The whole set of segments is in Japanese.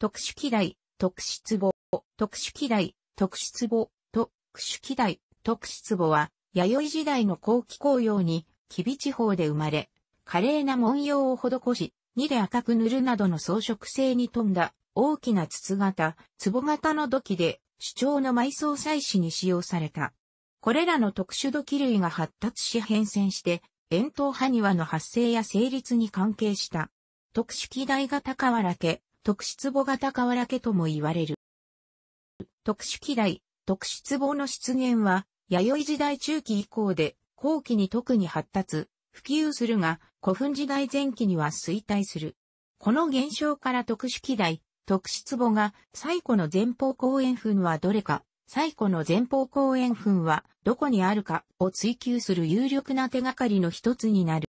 特殊機雷、特殊壺、特殊機雷、特殊壺、特殊機雷、特殊壺は、弥生時代の後期紅葉に、吉備地方で生まれ、華麗な文様を施し、二で赤く塗るなどの装飾性に富んだ、大きな筒型、壺型の土器で、主張の埋葬祭祀に使用された。これらの特殊土器類が発達し変遷して、円筒埴輪の発生や成立に関係した。特殊機台型瓦家、特殊壺型瓦家とも言われる。特殊機雷、特殊壺の出現は、弥生時代中期以降で、後期に特に発達、普及するが、古墳時代前期には衰退する。この現象から特殊機雷、特殊壺が、最古の前方後円墳はどれか、最古の前方後円墳はどこにあるかを追求する有力な手がかりの一つになる。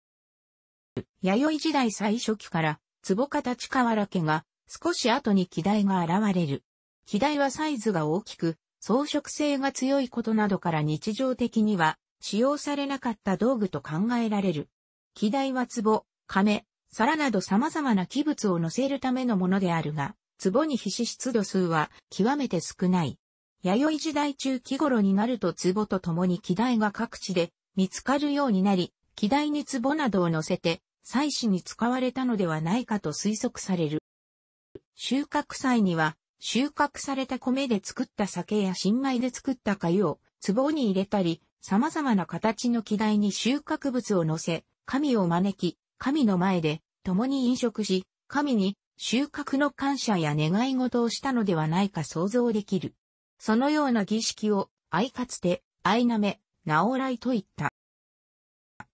弥生時代最初期から、壺形瓦家が少し後に機体が現れる。機台はサイズが大きく、装飾性が強いことなどから日常的には使用されなかった道具と考えられる。機台は壺、亀、皿など様々な器物を乗せるためのものであるが、壺に皮脂湿度数は極めて少ない。弥生時代中期頃になると壺と共に機体が各地で見つかるようになり、機体に壺などを乗せて、祭祀に使われたのではないかと推測される。収穫祭には、収穫された米で作った酒や新米で作った粥を壺に入れたり、様々な形の機台に収穫物を乗せ、神を招き、神の前で共に飲食し、神に収穫の感謝や願い事をしたのではないか想像できる。そのような儀式を、愛かつて、愛なめ、なおらいと言った。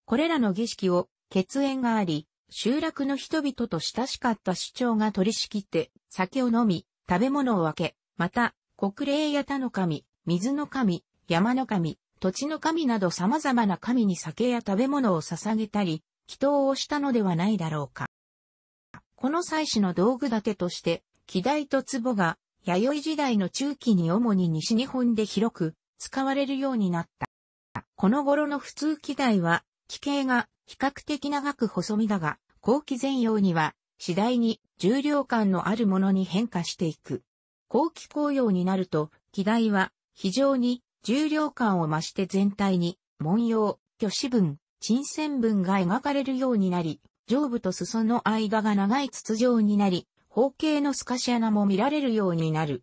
これらの儀式を、血縁があり、集落の人々と親しかった市長が取り仕切って、酒を飲み、食べ物を分け、また、国霊や他の神、水の神、山の神、土地の神など様々な神に酒や食べ物を捧げたり、祈祷をしたのではないだろうか。この祭祀の道具立てとして、木台と壺が、弥生時代の中期に主に西日本で広く使われるようになった。この頃の普通機台は、地形が比較的長く細身だが、後期前葉には次第に重量感のあるものに変化していく。後期紅葉になると、機台は非常に重量感を増して全体に文様、虚子文、沈線文が描かれるようになり、上部と裾の間が長い筒状になり、方形の透かし穴も見られるようになる。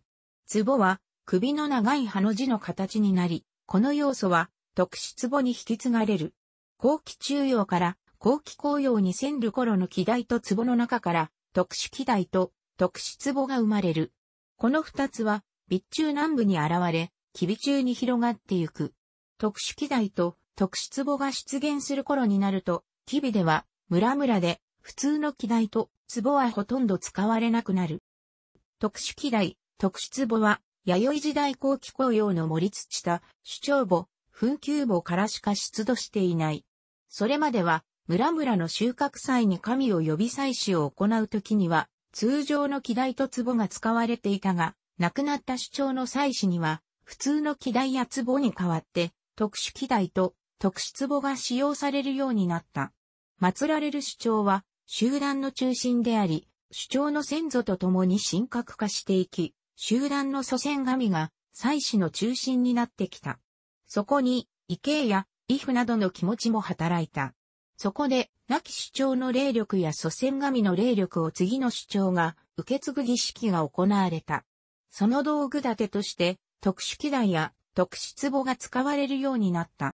壺は首の長いハの字の形になり、この要素は特殊壺に引き継がれる。後期中央から後期紅葉に線る頃の木台と壺の中から特殊木台と特殊壺が生まれる。この二つは、備中南部に現れ、吉備中に広がってゆく。特殊機台と特殊壺が出現する頃になると、吉備では、村々で、普通の機台と壺はほとんど使われなくなる。特殊機台、特殊壺は、弥生時代後期紅葉の盛り土した、主張母、墳丘墓からしか出土していない。それまでは、村々の収穫祭に神を呼び祭祀を行う時には、通常の木台と壺が使われていたが、亡くなった主張の祭祀には、普通の木台や壺に代わって、特殊木台と特殊壺が使用されるようになった。祀られる主張は、集団の中心であり、主張の先祖と共に神格化していき、集団の祖先神が祭祀の中心になってきた。そこに、異形や、異フなどの気持ちも働いた。そこで、亡き主張の霊力や祖先神の霊力を次の主張が受け継ぐ儀式が行われた。その道具立てとして、特殊機台や特殊壺が使われるようになった。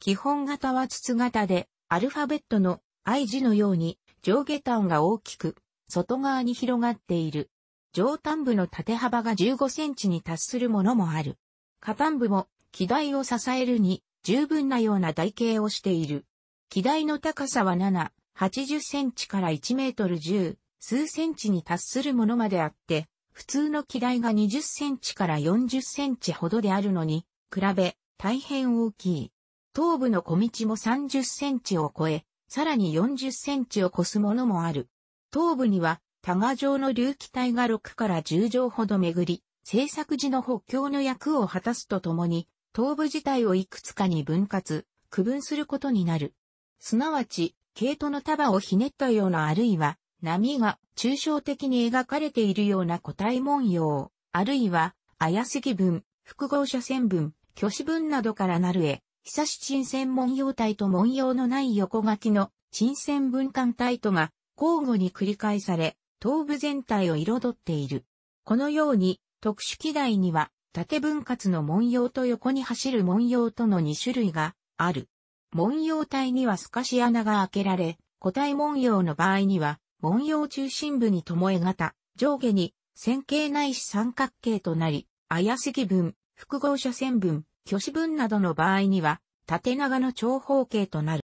基本型は筒型で、アルファベットの I 字のように上下端が大きく、外側に広がっている。上端部の縦幅が15センチに達するものもある。下端部も機台を支えるに十分なような台形をしている。機台の高さは7、80センチから1メートル10、数センチに達するものまであって、普通の機台が20センチから40センチほどであるのに、比べ、大変大きい。頭部の小道も30センチを超え、さらに40センチを超すものもある。頭部には、多賀状の隆起体が6から10畳ほど巡り、制作時の補強の役を果たすとともに、頭部自体をいくつかに分割、区分することになる。すなわち、毛糸の束をひねったようなあるいは、波が抽象的に描かれているような個体文様、あるいは、綾杉文、複合斜線文、虚子文などからなる絵、久し沈線文様体と文様のない横書きの沈線文間体とが交互に繰り返され、頭部全体を彩っている。このように、特殊機台には縦分割の文様と横に走る文様との2種類がある。文様体には透かし穴が開けられ、個体文様の場合には、文様中心部に巴型、上下に線形ないし三角形となり、綾積分、複合斜線分、虚子分などの場合には、縦長の長方形となる。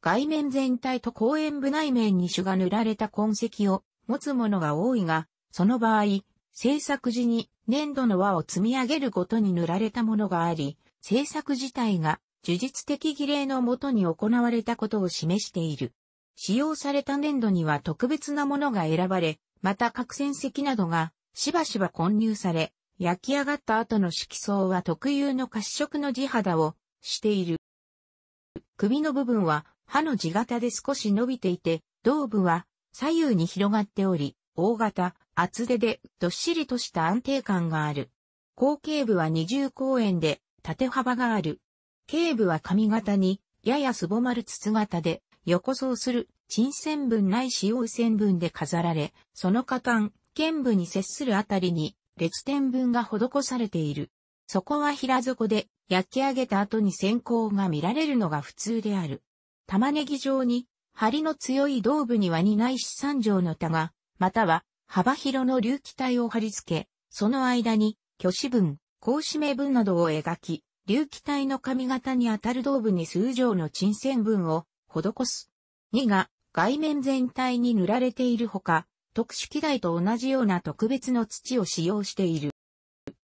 外面全体と公園部内面に種が塗られた痕跡を持つものが多いが、その場合、制作時に粘土の輪を積み上げるごとに塗られたものがあり、制作自体が呪術的儀礼のもとに行われたことを示している。使用された粘土には特別なものが選ばれ、また角栓石などがしばしば混入され、焼き上がった後の色相は特有の褐色の地肌をしている。首の部分は歯の地型で少し伸びていて、頭部は左右に広がっており、大型、厚手でどっしりとした安定感がある。後頸部は二重公園で縦幅がある。頸部は髪型にややすぼまる筒型で横層する沈線分ない使用線分で飾られ、その下端、剣部に接するあたりに列点分が施されている。そこは平底で焼き上げた後に線香が見られるのが普通である。玉ねぎ状に、針の強い胴部には二ないし三条の他が、または幅広の隆起体を貼り付け、その間に、虚子文、格子名文などを描き、隆起体の髪型にあたる胴部に数畳の沈線文を施す。2が、外面全体に塗られているほか、特殊機材と同じような特別の土を使用している。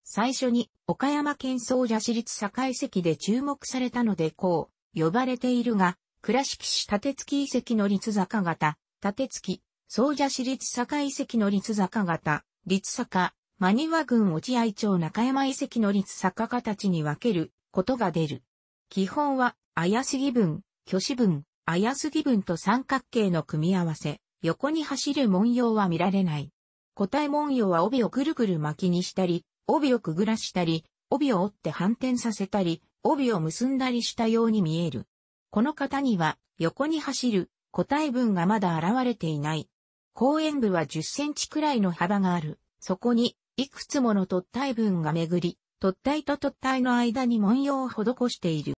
最初に、岡山県総社市立堺遺跡で注目されたのでこう、呼ばれているが、倉敷市立付遺跡の立坂型、立付、総社市立坂遺跡の立坂型、立坂、真庭郡落合町中山遺跡の立坂形に分けることが出る。基本は、綾杉分、虚子分、綾杉分と三角形の組み合わせ、横に走る文様は見られない。個体文様は帯をぐるぐる巻きにしたり、帯をくぐらしたり、帯を折って反転させたり、帯を結んだりしたように見える。この型には、横に走る、個体文がまだ現れていない、公園部は10センチくらいの幅がある。そこに、いくつもの突体分が巡り、突体と突体の間に文様を施している。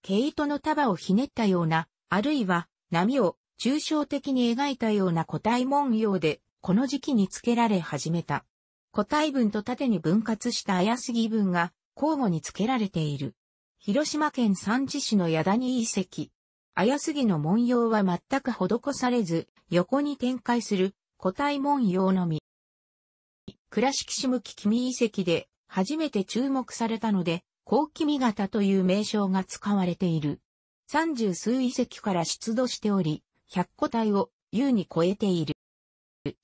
毛糸の束をひねったような、あるいは波を抽象的に描いたような個体文様で、この時期につけられ始めた。個体分と縦に分割した綾杉分が交互につけられている。広島県三次市の矢谷遺跡、綾杉の文様は全く施されず、横に展開する古体文様のみ。倉敷市向き君遺跡で初めて注目されたので、高君型という名称が使われている。三十数遺跡から出土しており、百個体を優に超えている。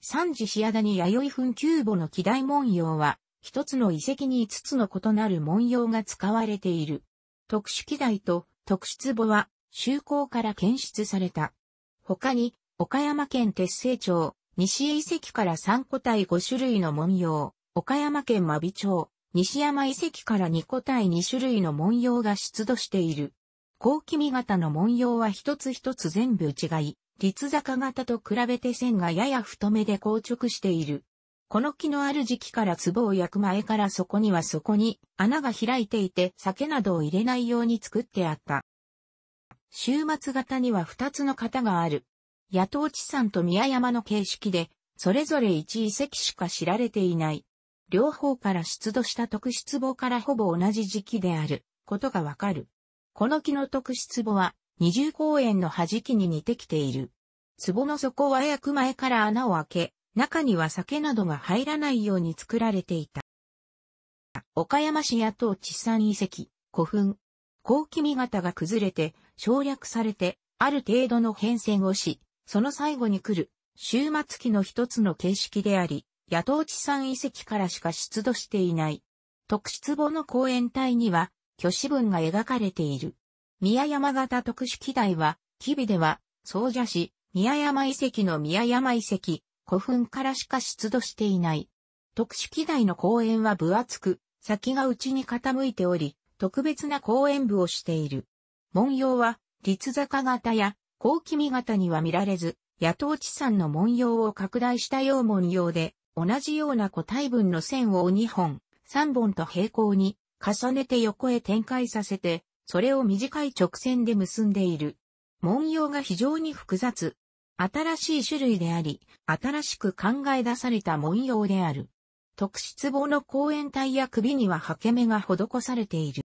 三次仕谷に弥生墳丘墓の機大文様は、一つの遺跡に五つの異なる文様が使われている。特殊機台と特殊壺は州港から検出された。他に、岡山県鉄製町、西遺跡から3個体5種類の文様、岡山県真備町、西山遺跡から2個体2種類の文様が出土している。高気味型の文様は一つ一つ全部違い、立坂型と比べて線がやや太めで硬直している。この木のある時期から壺を焼く前からそこにはそこに穴が開いていて酒などを入れないように作ってあった。週末型には2つの型がある。野党地産と宮山の形式で、それぞれ1遺跡しか知られていない。両方から出土した特質墓からほぼ同じ時期であることがわかる。この木の特質墓は二重公園の端木に似てきている。壺の底は焼く前から穴を開け、中には酒などが入らないように作られていた。岡山市野党地産遺跡、古墳。後期味型が崩れて省略されて、ある程度の変遷をし、その最後に来る、終末期の一つの形式であり、野党地産遺跡からしか出土していない。特出壺の公園体には、虚子文が描かれている。宮山型特殊機台は、吉備では、総社市、宮山遺跡の宮山遺跡、古墳からしか出土していない。特殊機台の公園は分厚く、先が内に傾いており、特別な公園部をしている。文様は、立坂型や、高気味型には見られず、野党地産の文様を拡大したよう文様で、同じような個体分の線を2本、3本と平行に重ねて横へ展開させて、それを短い直線で結んでいる。文様が非常に複雑。新しい種類であり、新しく考え出された文様である。特質棒の後円体や首にはハケ目が施されている。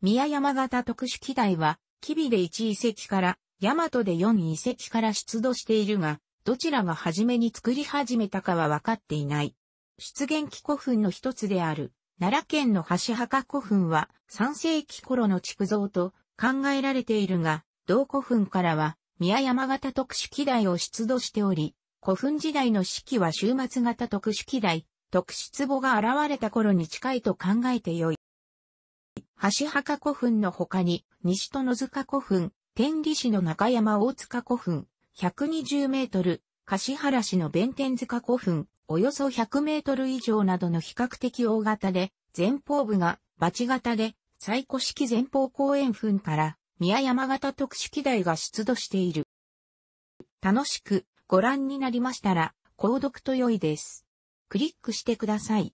宮山型特殊機体は、キビで1遺跡から、ヤマトで4遺跡から出土しているが、どちらが初めに作り始めたかは分かっていない。出現期古墳の一つである、奈良県の橋墓古墳は3世紀頃の築造と考えられているが、同古墳からは宮山型特殊機台を出土しており、古墳時代の四季は終末型特殊機台、特殊壺が現れた頃に近いと考えてよい。橋墓古墳の他に、西戸野塚古墳、天理市の中山大塚古墳、120メートル、橿原市の弁天塚古墳、およそ100メートル以上などの比較的大型で、前方部がバチ型で、最古式前方後円墳から宮山型特殊機台が出土している。楽しくご覧になりましたら、購読と良いです。クリックしてください。